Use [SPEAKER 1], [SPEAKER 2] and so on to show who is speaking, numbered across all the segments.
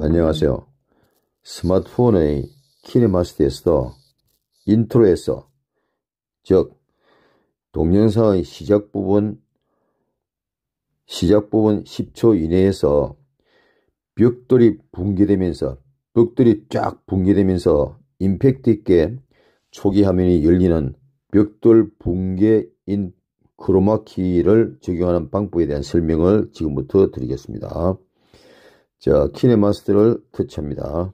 [SPEAKER 1] 안녕하세요. 스마트폰의 키네마스터에서도 인트로에서 즉 동영상의 시작 부분 시작 부분 10초 이내에서 벽돌이 붕괴되면서 벽돌이 쫙 붕괴되면서 임팩트 있게 초기 화면이 열리는 벽돌 붕괴 인, 크로마키를 적용하는 방법에 대한 설명을 지금부터 드리겠습니다. 자, 키네마스터를 터치합니다.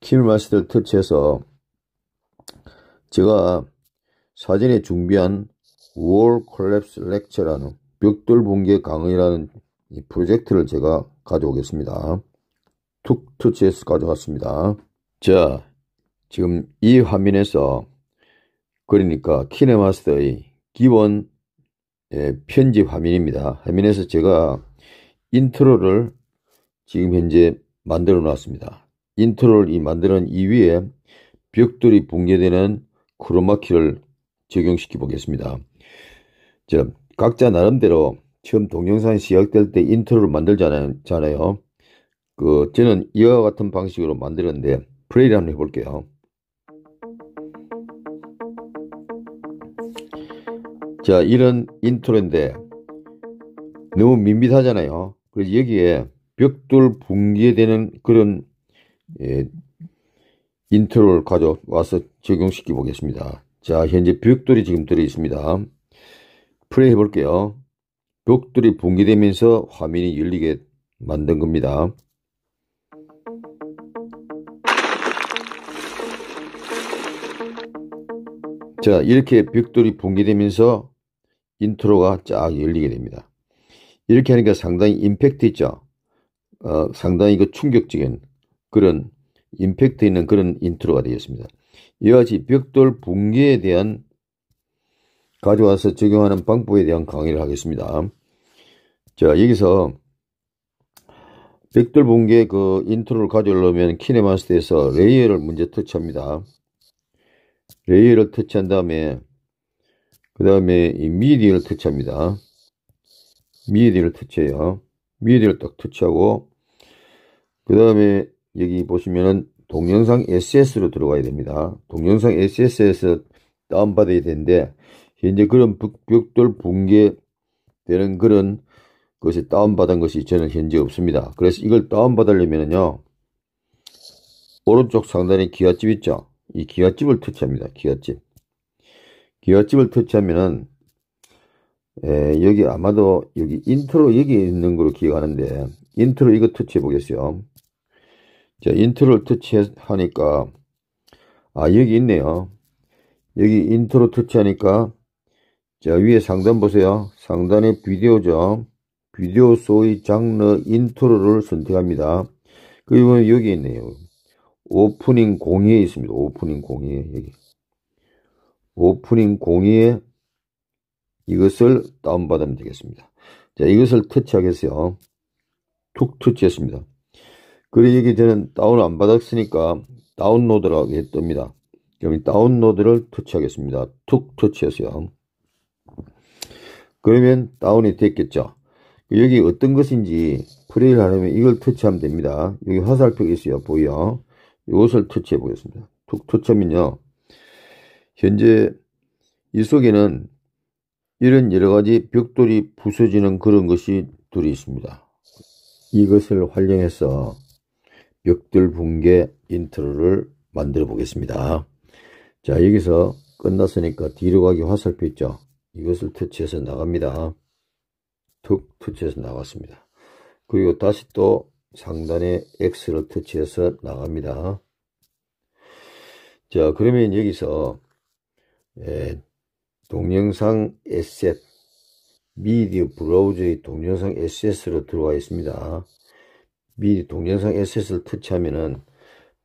[SPEAKER 1] 키네마스터를 터치해서 제가 사전에 준비한 월 콜랩스 렉처라는 벽돌 붕괴 강의라는 이 프로젝트를 제가 가져오겠습니다. 툭 터치해서 가져왔습니다. 자, 지금 이 화면에서 그러니까 키네마스터의 기본 예, 편집 화면입니다. 화면에서 제가 인트로를 지금 현재 만들어 놨습니다. 인트로를 이 만드는 이 위에 벽돌이 붕괴되는 크로마키를 적용시켜 보겠습니다. 자, 각자 나름대로 처음 동영상이 시작될 때 인트로를 만들잖아요. 그 저는 이와 같은 방식으로 만들었는데 플레이를 한번 해볼게요. 자, 이런 인트로인데 너무 밋밋하잖아요. 그래서 여기에 벽돌 붕괴되는 그런 예, 인트로를 가져와서 적용시켜 보겠습니다. 자, 현재 벽돌이 지금 들어 있습니다. 플레이 해볼게요. 벽돌이 붕괴되면서 화면이 열리게 만든 겁니다. 자, 이렇게 벽돌이 붕괴되면서 인트로가 쫙 열리게 됩니다. 이렇게 하니까 상당히 임팩트 있죠. 어, 상당히 그 충격적인 그런 임팩트 있는 그런 인트로가 되겠습니다. 이와 같이 벽돌 붕괴에 대한 가져와서 적용하는 방법에 대한 강의를 하겠습니다. 자, 여기서 벽돌 붕괴 그 인트로를 가져오려면 키네마스터에서 레이어를 먼저 터치합니다. 레이어를 터치한 다음에 그 다음에 이 미디를 터치합니다. 미디를 터치해요. 미디를 딱 터치하고 그 다음에 여기 보시면은 동영상 SS로 들어가야 됩니다. 동영상 SS에서 다운받아야 되는데 현재 그런 벽돌 붕괴되는 그런 것이 다운받은 것이 저는 현재 없습니다. 그래서 이걸 다운받으려면요 오른쪽 상단에 기와집 있죠? 이기와집을 터치합니다. 기와집 기와집을 터치하면은 에, 여기 아마도 여기 인트로 여기 있는 걸로 기억하는데 인트로 이거 터치해 보겠어요. 자 인트로를 터치하니까 아 여기 있네요. 여기 인트로 터치하니까 자 위에 상단 보세요. 상단에 비디오죠. 비디오 소위 장르 인트로를 선택합니다. 그리고 여기 있네요. 오프닝 공유에 있습니다. 오프닝 공유 여기. 오프닝 공의에 이것을 다운받으면 되겠습니다. 자, 이것을 터치하겠어요. 툭 터치했습니다. 그리고 여기 저는 다운 안 받았으니까 다운로드라고 했답니다. 그럼 다운로드를 터치하겠습니다. 툭 터치했어요. 그러면 다운이 됐겠죠. 여기 어떤 것인지 프레이를 하려면 이걸 터치하면 됩니다. 여기 화살표가 있어요. 보여. 이것을 터치해 보겠습니다. 툭 터치하면요. 현재 이 속에는 이런 여러 가지 벽돌이 부서지는 그런 것이 둘이 있습니다. 이것을 활용해서 벽돌 붕괴 인트로를 만들어 보겠습니다. 자 여기서 끝났으니까 뒤로 가기 화살표 있죠. 이것을 터치해서 나갑니다. 툭 터치해서 나갔습니다. 그리고 다시 또 상단에 X를 터치해서 나갑니다. 자 그러면 여기서 동영상 에셋 미디어 브라우저의 동영상 에셋으로 들어와 있습니다. 미디 동영상 에셋을 터치하면은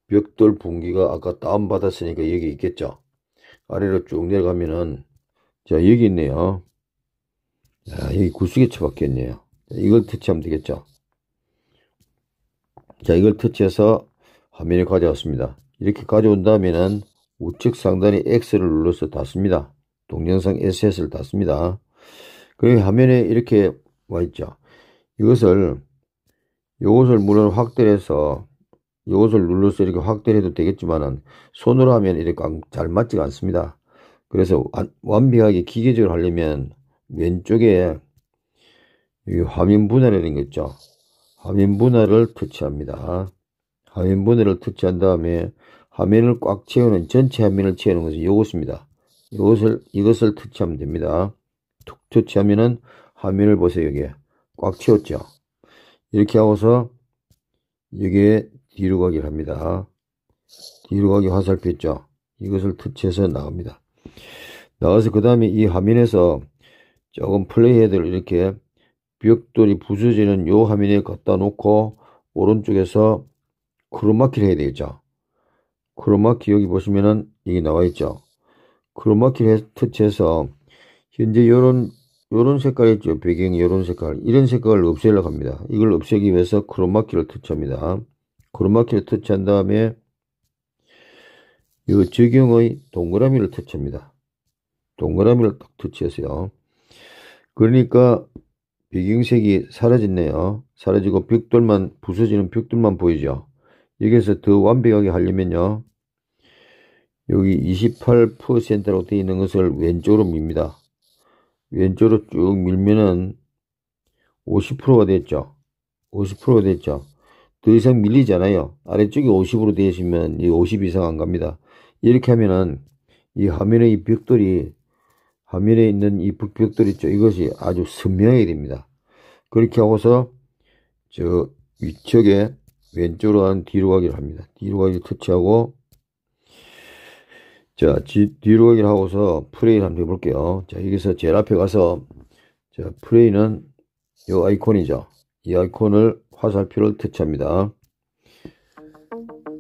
[SPEAKER 1] 벽돌 분기가 아까 다운받았으니까 여기 있겠죠. 아래로 쭉 내려가면은 자 여기 있네요. 자 여기 구수개쳐 바뀌었네요. 이걸 터치하면 되겠죠. 자 이걸 터치해서 화면에 가져왔습니다. 이렇게 가져온 다음에는 우측 상단의 X를 눌러서 닫습니다. 동영상 에셋를 닫습니다. 그리고 화면에 이렇게 와 있죠. 이것을 이것을 물론 확대해서 이것을 눌러서 이렇게 확대해도 되겠지만은 손으로 하면 이렇게 잘 맞지가 않습니다. 그래서 완벽하게 기계적으로 하려면 왼쪽에 이 화면 분할이라는 거 있죠. 화면 분할을 터치합니다. 화면 분할을 터치한 다음에 화면을 꽉 채우는 전체 화면을 채우는 것은 이것입니다. 이것을 이것을 터치하면 됩니다. 툭 터치하면은 화면을 보세요. 여기에 꽉 채웠죠. 이렇게 하고서 여기에 뒤로 가기를 합니다. 뒤로 가기 화살표 있죠. 이것을 터치해서 나옵니다. 나와서 그 다음에 이 화면에서 조금 플레이해드를 이렇게 벽돌이 부서지는 요 화면에 갖다 놓고 오른쪽에서 크로마키를 해야 되겠죠. 크로마키 여기 보시면은 이게 나와 있죠. 크로마키를 터치해서 현재 요런 요런 색깔 있죠. 배경 요런 색깔. 이런 색깔을 없애려고 합니다. 이걸 없애기 위해서 크로마키를 터치합니다. 크로마키를 터치한 다음에 이 적용의 동그라미를 터치합니다. 동그라미를 딱 터치해서요. 그러니까 배경색이 사라졌네요. 사라지고 벽돌만 부서지는 벽돌만 보이죠. 여기서 더 완벽하게 하려면요. 여기 28%라고 되어 있는 것을 왼쪽으로 밉니다. 왼쪽으로 쭉 밀면은 50%가 됐죠. 50%가 됐죠. 더 이상 밀리잖아요 아래쪽이 50으로 되시면50 이상 안 갑니다. 이렇게 하면은 이 화면의 이 벽돌이 화면에 있는 이 벽돌 있죠. 이것이 아주 선명하게 됩니다. 그렇게 하고서 저 위쪽에 왼쪽으로 한 뒤로 가기를 합니다. 뒤로 가기를 터치하고 자 지, 뒤로 가기를 하고서 프레이를 한번 해볼게요. 자 여기서 제일 앞에 가서 자 프레이는 이 아이콘이죠. 이 아이콘을 화살표를 터치합니다.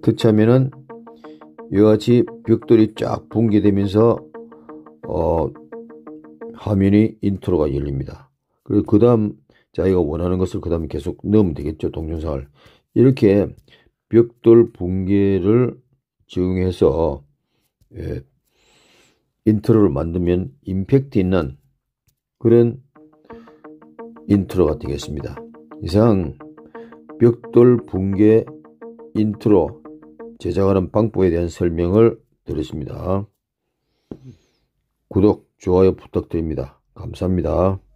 [SPEAKER 1] 터치하면은 이와 같이 벽돌이 쫙 붕괴되면서 어, 화면이 인트로가 열립니다. 그리고 그 다음 자기가 원하는 것을 그 다음에 계속 넣으면 되겠죠. 동영상을 이렇게 벽돌 붕괴를 적용해서 예, 인트로를 만들면 임팩트 있는 그런 인트로가 되겠습니다. 이상 벽돌 붕괴 인트로 제작하는 방법에 대한 설명을 드렸습니다. 구독, 좋아요 부탁드립니다. 감사합니다.